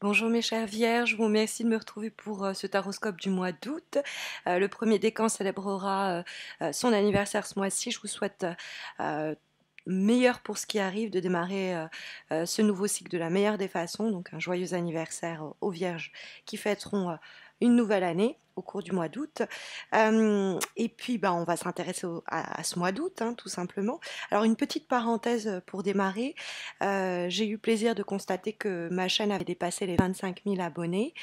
Bonjour mes chères vierges, je vous remercie de me retrouver pour euh, ce taroscope du mois d'août. Euh, le premier décan célébrera euh, son anniversaire ce mois-ci. Je vous souhaite meilleur pour ce qui arrive de démarrer ce nouveau cycle de la meilleure des façons. Donc un joyeux anniversaire aux vierges qui fêteront une nouvelle année au cours du mois d'août. et puis, bah, on va s'intéresser à, ce mois d'août, hein, tout simplement. Alors, une petite parenthèse pour démarrer. J'ai eu plaisir de constater que ma chaîne avait dépassé les 25 000 abonnés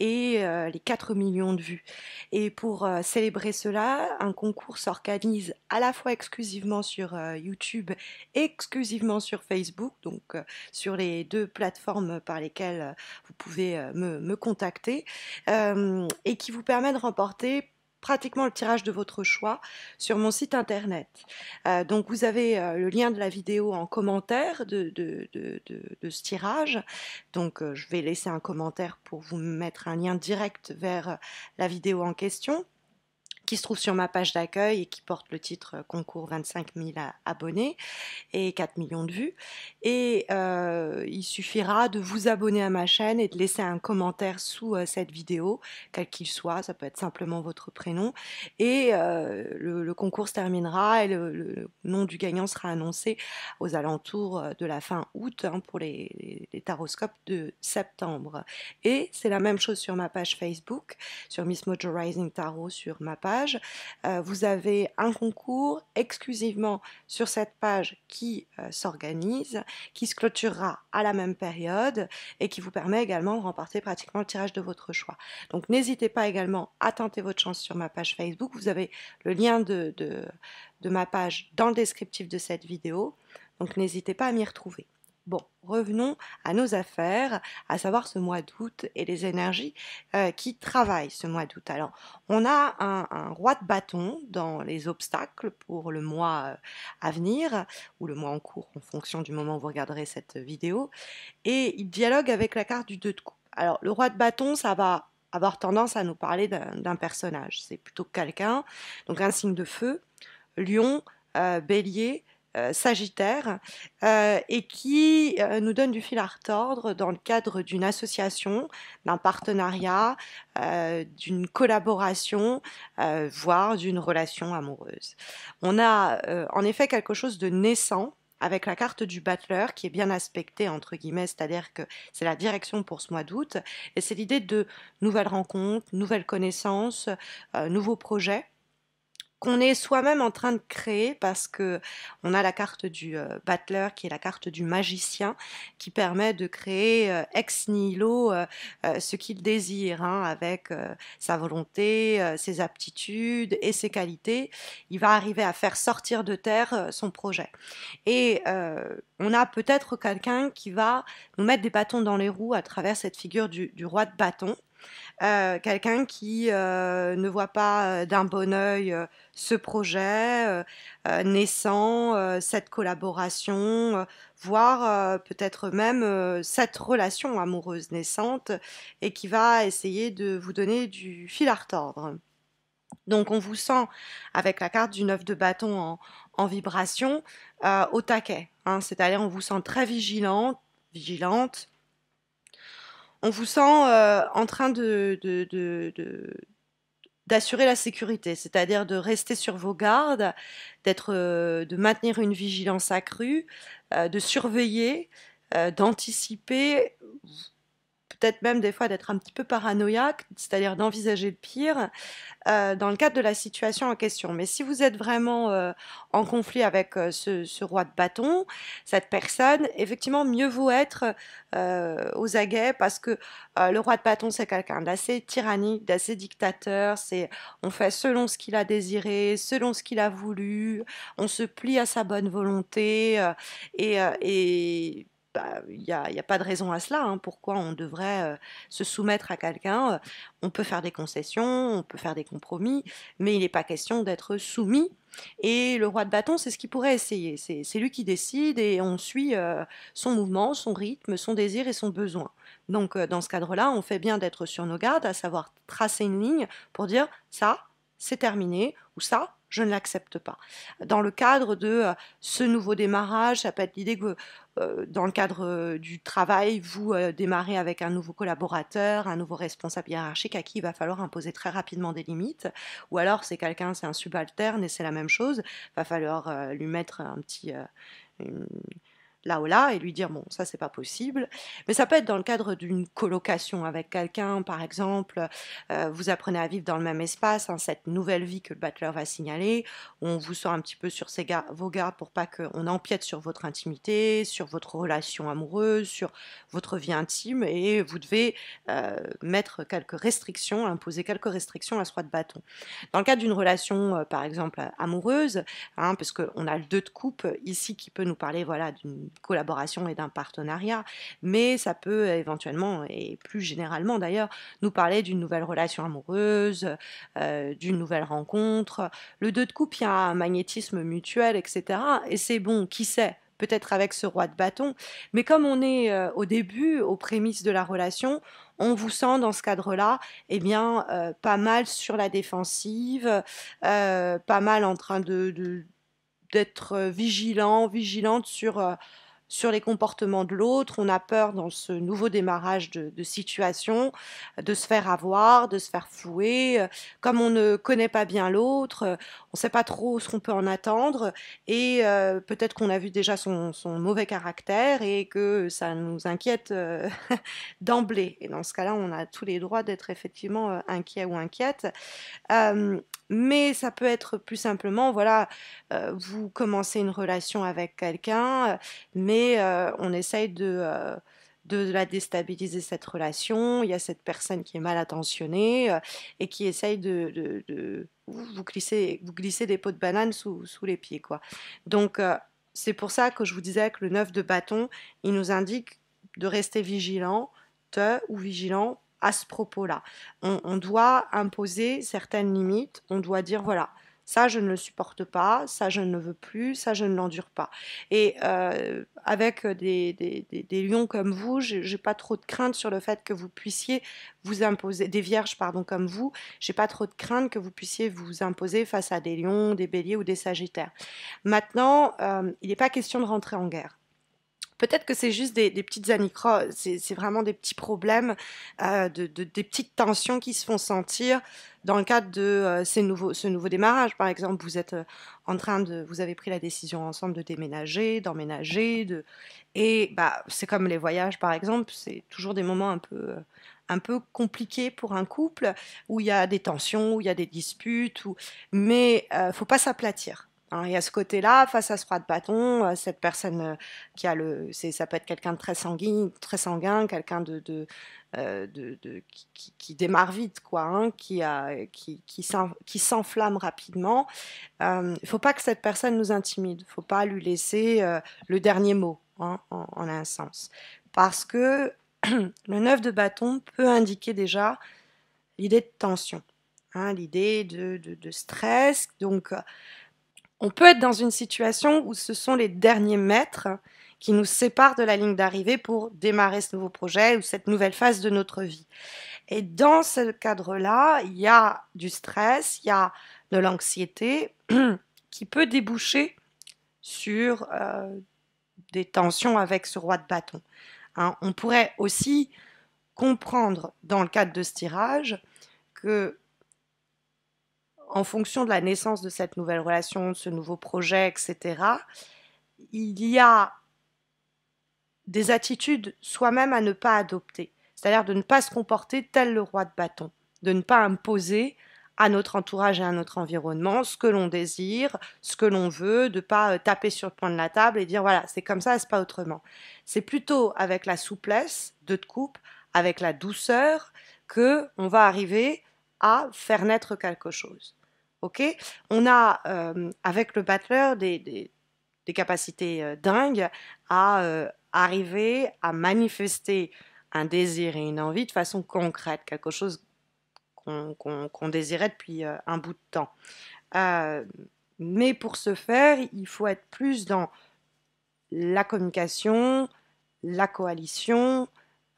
et les 4 millions de vues. Et pour célébrer cela, un concours s'organise à la fois exclusivement sur YouTube, exclusivement sur Facebook, donc sur les deux plateformes par lesquelles vous pouvez me contacter, et qui vous permet de remporter pratiquement le tirage de votre choix sur mon site internet. Euh, donc vous avez euh, le lien de la vidéo en commentaire de, ce tirage. Donc euh, je vais laisser un commentaire pour vous mettre un lien direct vers la vidéo en question qui se trouve sur ma page d'accueil et qui porte le titre euh, Concours 25 000 abonnés et 4 millions de vues. Et euh, il suffira de vous abonner à ma chaîne et de laisser un commentaire sous euh, cette vidéo, quel qu'il soit, ça peut être simplement votre prénom. Et le, concours se terminera et le, nom du gagnant sera annoncé aux alentours de la fin août hein, pour les, taroscopes de septembre. Et c'est la même chose sur ma page Facebook, sur Miss Mojo Tarot sur ma page euh, vous avez un concours exclusivement sur cette page qui euh, s'organise, qui se clôturera à la même période et qui vous permet également de remporter pratiquement le tirage de votre choix. Donc n'hésitez pas également à tenter votre chance sur ma page Facebook. Vous avez le lien de, de ma page dans le descriptif de cette vidéo. Donc n'hésitez pas à m'y retrouver. Bon, revenons à nos affaires, à savoir ce mois d'août et les énergies euh, qui travaillent ce mois d'août. Alors, on a un, roi de bâton dans les obstacles pour le mois euh, à venir, ou le mois en cours en fonction du moment où vous regarderez cette vidéo, et il dialogue avec la carte du 2 de coupe. Alors, le roi de bâton, ça va avoir tendance à nous parler d'un personnage, c'est plutôt quelqu'un, donc un signe de feu, lion, euh, bélier, euh, Sagittaire euh, et qui euh, nous donne du fil à retordre dans le cadre d'une association, d'un partenariat, d'une collaboration, voire d'une relation amoureuse. On a en effet quelque chose de naissant avec la carte du battleur qui est bien aspectée entre guillemets, c'est-à-dire que c'est la direction pour ce mois d'août et c'est l'idée de nouvelles rencontres, nouvelles connaissances, nouveaux projets qu'on est soi-même en train de créer parce que on a la carte du euh, qui est la carte du magicien qui permet de créer euh, ex nihilo euh, euh, ce qu'il désire hein, avec sa volonté, ses aptitudes et ses qualités. Il va arriver à faire sortir de terre son projet. Et on a peut-être quelqu'un qui va nous mettre des bâtons dans les roues à travers cette figure du, du roi de bâton. Euh, quelqu'un qui euh, ne voit pas euh, d'un bon œil ce projet naissant, cette collaboration, voire peut-être même cette relation amoureuse naissante, et qui va essayer de vous donner du fil à retordre. Donc on vous sent avec la carte du 9 de bâton en, vibration au taquet, hein. c'est-à-dire on vous sent très vigilante, vigilante, on vous sent euh, en train de, d'assurer la sécurité, c'est-à-dire de rester sur vos gardes, d'être, euh, de maintenir une vigilance accrue, euh, de surveiller, d'anticiper même des fois d'être un petit peu paranoïaque, c'est-à-dire d'envisager le pire euh, dans le cadre de la situation en question. Mais si vous êtes vraiment euh, en conflit avec euh, ce, ce, roi de bâton, cette personne, effectivement, mieux vaut être aux aguets parce que le roi de bâton, c'est quelqu'un d'assez tyrannique, d'assez dictateur, c'est on fait selon ce qu'il a désiré, selon ce qu'il a voulu, on se plie à sa bonne volonté et, et bah, il n'y a, pas de raison à cela. Hein. pourquoi on devrait euh, se soumettre à quelqu'un euh? On peut faire des concessions, on peut faire des compromis, mais il n'est pas question d'être soumis. Et le roi de bâton, c'est ce qu'il pourrait essayer. C'est lui qui décide et on suit euh, son mouvement, son rythme, son désir et son besoin. Donc dans ce cadre-là, on fait bien d'être sur nos gardes, à savoir tracer une ligne pour dire ça, c'est terminé, ou ça, je ne l'accepte pas. Dans le cadre de euh, ce nouveau démarrage, ça peut être l'idée que euh, dans le cadre euh, du travail, vous démarrez avec un nouveau collaborateur, un nouveau responsable hiérarchique à qui il va falloir imposer très rapidement des limites, ou alors c'est quelqu'un, c'est un subalterne et c'est la même chose, va falloir lui mettre un petit là là, et lui dire bon ça c'est pas possible mais ça peut être dans le cadre d'une colocation avec quelqu'un par exemple euh, vous apprenez à vivre dans le même espace hein, cette nouvelle vie que le bachelor va signaler on vous sort un petit peu sur ces gars, vos gars pour pas qu'on empiète sur votre intimité sur votre relation amoureuse sur votre vie intime et vous devez euh, mettre quelques restrictions imposer quelques restrictions à ce roi de bâton dans le cadre d'une relation euh, par exemple amoureuse hein, parce qu'on a le deux de coupe ici qui peut nous parler voilà d'une collaboration et d'un partenariat, mais ça peut éventuellement, et plus généralement d'ailleurs, nous parler d'une nouvelle relation amoureuse, euh, d'une nouvelle rencontre. Le deux de coupe, il y a un magnétisme mutuel, etc. Et c'est bon, qui sait peut-être avec ce roi de bâton, mais comme on est euh, au début, aux prémices de la relation, on vous sent dans ce cadre-là, eh bien, euh, pas mal sur la défensive, pas mal en train de d'être vigilant, vigilante sur sur les comportements de l'autre, on a peur dans ce nouveau démarrage de, situation de se faire avoir, de se faire flouer, comme on ne connaît pas bien l'autre, euh, on ne sait pas trop ce qu'on peut en attendre et euh, peut-être qu'on a vu déjà son, mauvais caractère et que ça nous inquiète euh, d'emblée. Et dans ce cas-là, on a tous les droits d'être effectivement inquiet ou inquiète mais ça peut être plus simplement, voilà, vous commencez une relation avec quelqu'un, mais on essaye de, la déstabiliser, cette relation. Il y a cette personne qui est mal attentionnée et qui essaye de, de, vous, glisser, des pots de banane sous, les pieds. quoi. Donc, c'est pour ça que je vous disais que le 9 de bâton, il nous indique de rester vigilant te ou vigilant à ce propos-là. On, doit imposer certaines limites, on doit dire voilà, ça, je ne le supporte pas, ça, je ne veux plus, ça, je ne l'endure pas. Et euh, avec des, lions comme vous, je n'ai pas trop de crainte sur le fait que vous puissiez vous imposer, des vierges, pardon, comme vous, je n'ai pas trop de crainte que vous puissiez vous imposer face à des lions, des béliers ou des sagittaires. Maintenant, euh, il n'est pas question de rentrer en guerre. Peut-être que c'est juste des, petites anicroches, c'est vraiment des petits problèmes, euh, des petites tensions qui se font sentir dans le cadre de euh, ce nouveau démarrage. Par exemple, vous êtes euh, en train de, vous avez pris la décision ensemble de déménager, d'emménager, et bah, c'est comme les voyages par exemple, c'est toujours des moments un peu un peu pour un couple, où il y a des tensions, où il y a des disputes, mais mais ne faut pas s'aplatir. Hein. il y a ce côté-là, face à ce roi de bâton, euh, cette personne euh, qui a le, ça peut être quelqu'un de très sanguin, très sanguin, quelqu'un de, euh, qui, démarre vite, quoi, hein, qui, a, qui, qui s'enflamme rapidement. Il ne faut pas que cette personne nous intimide. Il ne faut pas lui laisser le dernier mot, hein, en, un sens, parce que le neuf de bâton peut indiquer déjà l'idée de tension, l'idée de, stress, donc on peut être dans une situation où ce sont les derniers mètres qui nous séparent de la ligne d'arrivée pour démarrer ce nouveau projet ou cette nouvelle phase de notre vie. Et dans ce cadre-là, il y a du stress, il y a de l'anxiété qui peut déboucher sur euh, des tensions avec ce roi de bâton. Hein. on pourrait aussi comprendre dans le cadre de ce tirage que en fonction de la naissance de cette nouvelle relation, de ce nouveau projet, etc., il y a des attitudes soi-même à ne pas adopter, c'est-à-dire de ne pas se comporter tel le roi de bâton, de ne pas imposer à notre entourage et à notre environnement ce que l'on désire, ce que l'on veut, de ne pas euh, taper sur le point de la table et dire voilà, c'est comme ça, c'est pas autrement. C'est plutôt avec la souplesse de coupe, avec la douceur que on va arriver à faire naître quelque chose. Ok On a euh, avec le battleur des, des, capacités euh, dingues à euh, arriver à manifester un désir et une envie de façon concrète, quelque chose qu'on désirait depuis un bout de temps. mais pour ce faire, il faut être plus dans la communication, la coalition,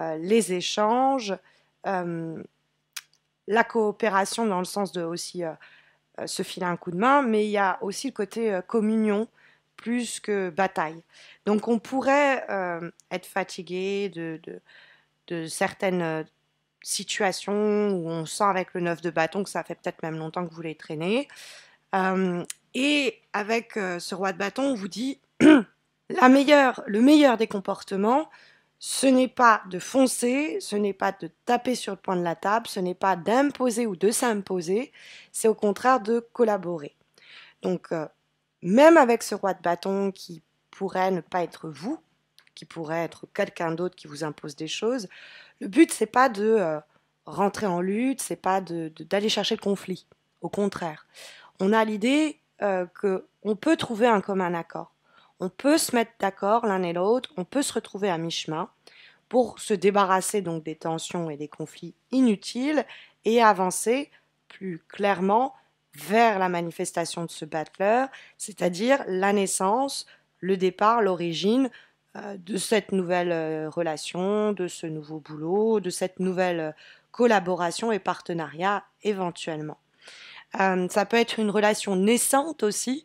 les échanges la coopération dans le sens de aussi euh, euh, se filer un coup de main, mais il y a aussi le côté euh, communion plus que bataille. Donc on pourrait être fatigué de, certaines situations où on sent avec le neuf de bâton que ça fait peut-être même longtemps que vous les traînez. et avec ce roi de bâton, on vous dit la meilleure, le meilleur des comportements, ce n'est pas de foncer, ce n'est pas de taper sur le point de la table, ce n'est pas d'imposer ou de s'imposer, c'est au contraire de collaborer. Donc, euh, même avec ce roi de bâton qui pourrait ne pas être vous, qui pourrait être quelqu'un d'autre qui vous impose des choses, le but c'est pas de euh, rentrer en lutte, c'est pas d'aller chercher le conflit. Au contraire, on a l'idée euh, qu'on peut trouver un commun accord. On peut se mettre d'accord l'un et l'autre, on peut se retrouver à mi-chemin pour se débarrasser donc des tensions et des conflits inutiles et avancer plus clairement vers la manifestation de ce battleur, c'est-à-dire la naissance, le départ, l'origine euh, de cette nouvelle euh, relation, de ce nouveau boulot, de cette nouvelle euh, collaboration et partenariat éventuellement. ça peut être une relation naissante aussi,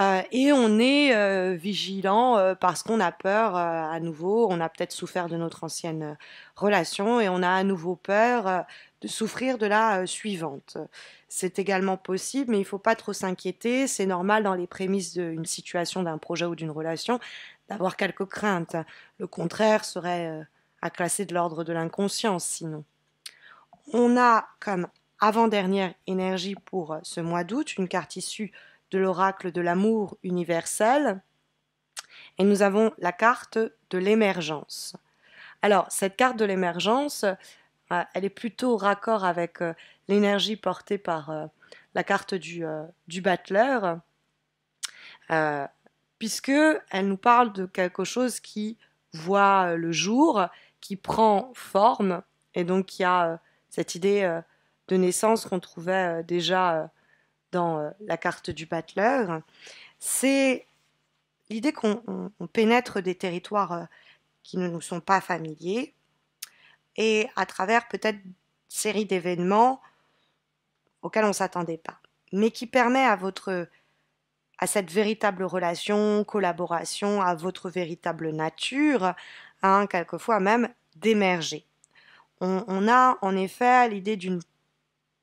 euh, et on est euh, vigilant euh, parce qu'on a peur à nouveau, on a peut-être souffert de notre ancienne relation et on a à nouveau peur de souffrir de la suivante. C'est également possible, mais il ne faut pas trop s'inquiéter, c'est normal dans les prémices d'une situation, d'un projet ou d'une relation d'avoir quelques craintes. Le contraire serait à classer de l'ordre de l'inconscience sinon. On a comme avant-dernière énergie pour ce mois d'août une carte issue de l'oracle de l'amour universel. Et nous avons la carte de l'émergence. Alors, cette carte de l'émergence, euh, elle est plutôt raccord avec euh, l'énergie portée par euh, la carte du, du battleur, puisque elle nous parle de quelque chose qui voit le jour, qui prend forme, et donc il y a cette idée de naissance qu'on trouvait déjà dans euh, la carte du battleur, c'est l'idée qu'on pénètre des territoires euh, qui ne nous sont pas familiers et à travers peut-être série d'événements auxquels on ne s'attendait pas, mais qui permet à votre à cette véritable relation, collaboration, à votre véritable nature, hein, quelquefois même d'émerger. On, on, a en effet l'idée d'une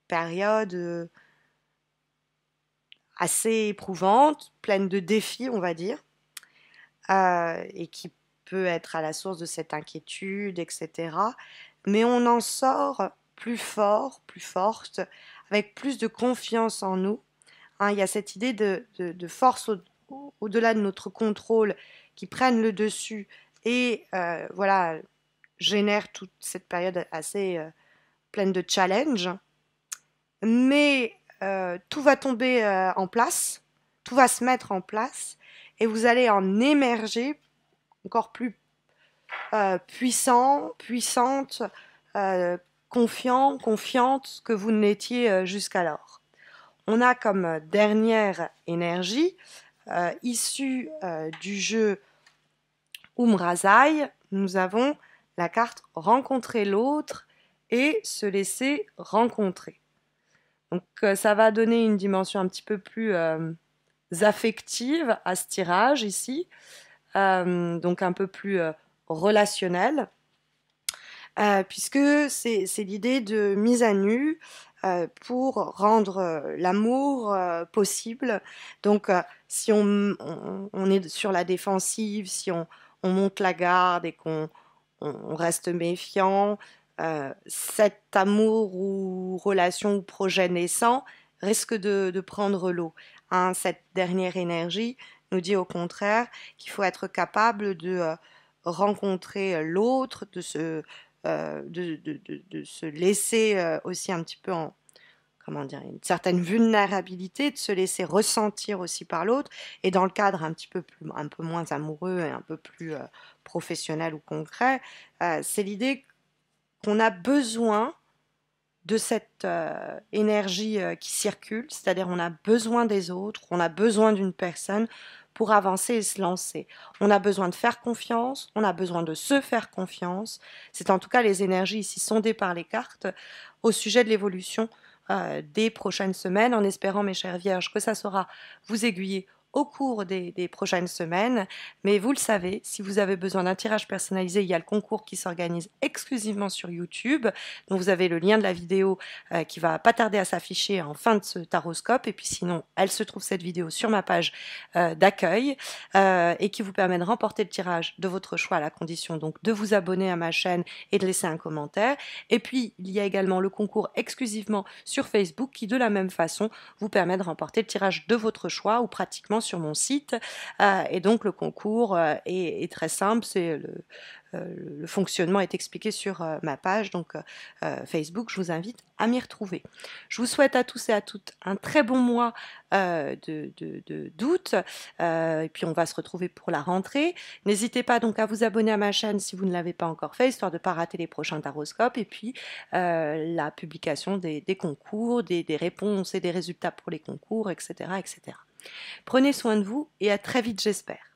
période euh, assez éprouvante, pleine de défis, on va dire, euh, et qui peut être à la source de cette inquiétude, etc. Mais on en sort plus fort, plus forte, avec plus de confiance en nous. Hein, il y a cette idée de, force au, delà de notre contrôle qui prennent le dessus et euh, voilà génère toute cette période assez euh, pleine de challenges. Mais euh, tout va tomber euh, en place, tout va se mettre en place, et vous allez en émerger encore plus euh, puissant, puissante, confiant, confiante que vous n'étiez l'étiez jusqu'alors. On a comme dernière énergie, issue du jeu Umrazai, nous avons la carte rencontrer l'autre et se laisser rencontrer. Donc euh, ça va donner une dimension un petit peu plus euh, affective à ce tirage ici, euh, donc un peu plus relationnel, puisque c'est l'idée de mise à nu pour rendre l'amour possible. Donc si on, est sur la défensive, si on, monte la garde et qu'on reste méfiant, euh, cet amour ou relation ou projet naissant risque de, prendre l'eau. Hein, cette dernière énergie nous dit au contraire qu'il faut être capable de euh, rencontrer euh, l'autre, de se, de, se laisser aussi un petit peu en, comment dire, une certaine vulnérabilité, de se laisser ressentir aussi par l'autre, et dans le cadre un petit peu plus, un peu moins amoureux et un peu plus professionnel ou concret, c'est l'idée on a besoin de cette euh, énergie euh, qui circule, c'est-à-dire on a besoin des autres, on a besoin d'une personne pour avancer et se lancer. On a besoin de faire confiance, on a besoin de se faire confiance. C'est en tout cas les énergies ici sondées par les cartes au sujet de l'évolution euh, des prochaines semaines, en espérant, mes chères vierges, que ça saura vous aiguiller au cours des, prochaines semaines. Mais vous le savez, si vous avez besoin d'un tirage personnalisé, il y a le concours qui s'organise exclusivement sur YouTube. Donc vous avez le lien de la vidéo euh, qui va pas tarder à s'afficher en fin de ce taroscope. Et puis sinon, elle se trouve cette vidéo sur ma page euh, d'accueil euh, et qui vous permet de remporter le tirage de votre choix à la condition donc de vous abonner à ma chaîne et de laisser un commentaire. Et puis il y a également le concours exclusivement sur Facebook qui de la même façon vous permet de remporter le tirage de votre choix ou pratiquement sur mon site. Euh, et donc le concours euh, est, très simple, c'est le, euh, fonctionnement est expliqué sur ma page donc Facebook. Je vous invite à m'y retrouver. Je vous souhaite à tous et à toutes un très bon mois de, d'août et puis on va se retrouver pour la rentrée. N'hésitez pas donc à vous abonner à ma chaîne si vous ne l'avez pas encore fait, histoire de ne pas rater les prochains taroscopes et puis la publication des, concours, des, des réponses et des résultats pour les concours, etc., etc. Prenez soin de vous et à très vite, j'espère.